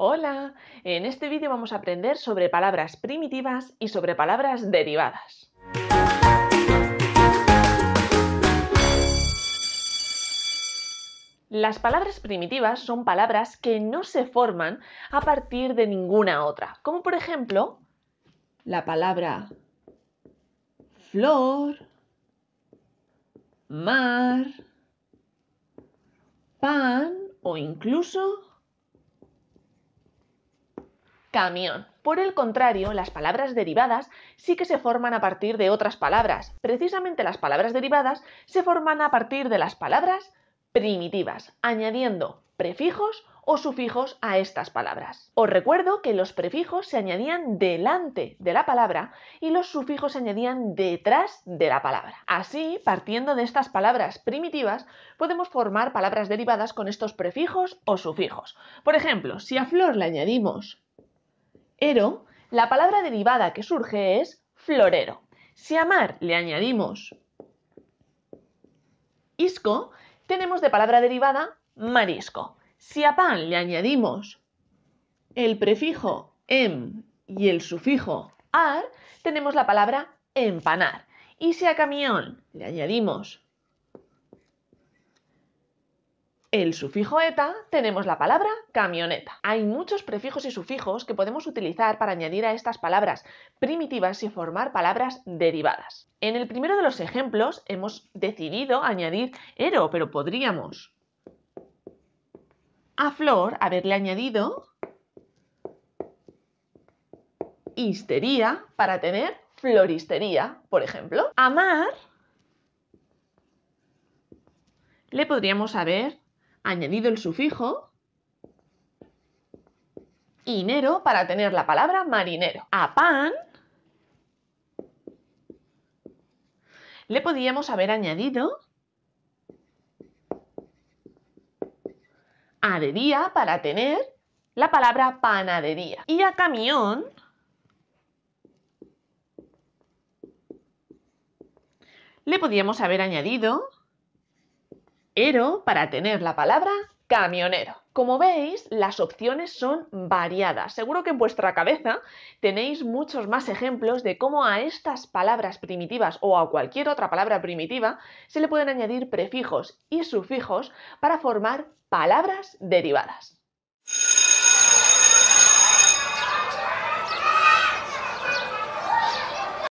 Hola, en este vídeo vamos a aprender sobre palabras primitivas y sobre palabras derivadas. Las palabras primitivas son palabras que no se forman a partir de ninguna otra, como por ejemplo la palabra flor, mar, pan o incluso por el contrario, las palabras derivadas sí que se forman a partir de otras palabras. Precisamente las palabras derivadas se forman a partir de las palabras primitivas, añadiendo prefijos o sufijos a estas palabras. Os recuerdo que los prefijos se añadían delante de la palabra y los sufijos se añadían detrás de la palabra. Así, partiendo de estas palabras primitivas, podemos formar palabras derivadas con estos prefijos o sufijos. Por ejemplo, si a flor le añadimos ero, la palabra derivada que surge es florero. Si a mar le añadimos isco, tenemos de palabra derivada marisco. Si a pan le añadimos el prefijo em y el sufijo ar, tenemos la palabra empanar. Y si a camión le añadimos el sufijo eta tenemos la palabra camioneta. Hay muchos prefijos y sufijos que podemos utilizar para añadir a estas palabras primitivas y formar palabras derivadas. En el primero de los ejemplos hemos decidido añadir ero, pero podríamos a flor haberle añadido histería para tener floristería, por ejemplo. Amar le podríamos haber añadido el sufijo inero para tener la palabra marinero. A pan le podíamos haber añadido adería para tener la palabra panadería. Y a camión le podíamos haber añadido para tener la palabra camionero. Como veis, las opciones son variadas. Seguro que en vuestra cabeza tenéis muchos más ejemplos de cómo a estas palabras primitivas o a cualquier otra palabra primitiva se le pueden añadir prefijos y sufijos para formar palabras derivadas.